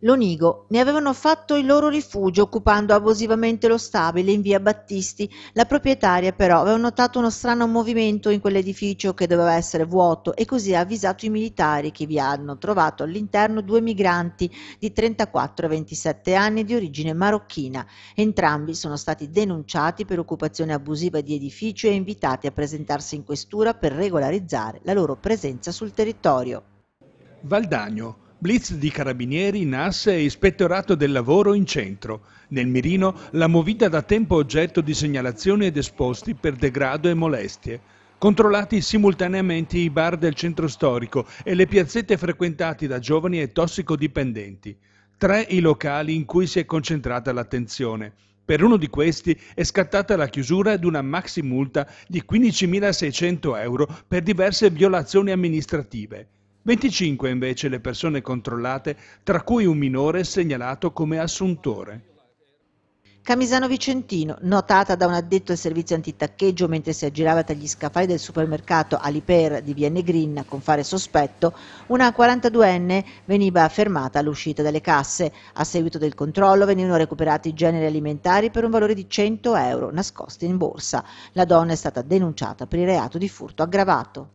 L'Onigo ne avevano fatto il loro rifugio occupando abusivamente lo stabile in via Battisti. La proprietaria però aveva notato uno strano movimento in quell'edificio che doveva essere vuoto e così ha avvisato i militari che vi hanno trovato all'interno due migranti di 34 e 27 anni di origine marocchina. Entrambi sono stati denunciati per occupazione abusiva di edificio e invitati a presentarsi in questura per regolarizzare la loro presenza sul territorio. Valdagno Blitz di carabinieri, NAS e ispettorato del lavoro in centro. Nel mirino la movita da tempo oggetto di segnalazioni ed esposti per degrado e molestie. Controllati simultaneamente i bar del centro storico e le piazzette frequentate da giovani e tossicodipendenti. Tre i locali in cui si è concentrata l'attenzione. Per uno di questi è scattata la chiusura di una maxi multa di 15.600 euro per diverse violazioni amministrative. 25 invece le persone controllate, tra cui un minore segnalato come assuntore. Camisano Vicentino, notata da un addetto al servizio antitaccheggio mentre si aggirava tra gli scaffali del supermercato Aliper di Vienne Green con fare sospetto, una 42enne veniva fermata all'uscita dalle casse. A seguito del controllo venivano recuperati generi alimentari per un valore di 100 euro nascosti in borsa. La donna è stata denunciata per il reato di furto aggravato.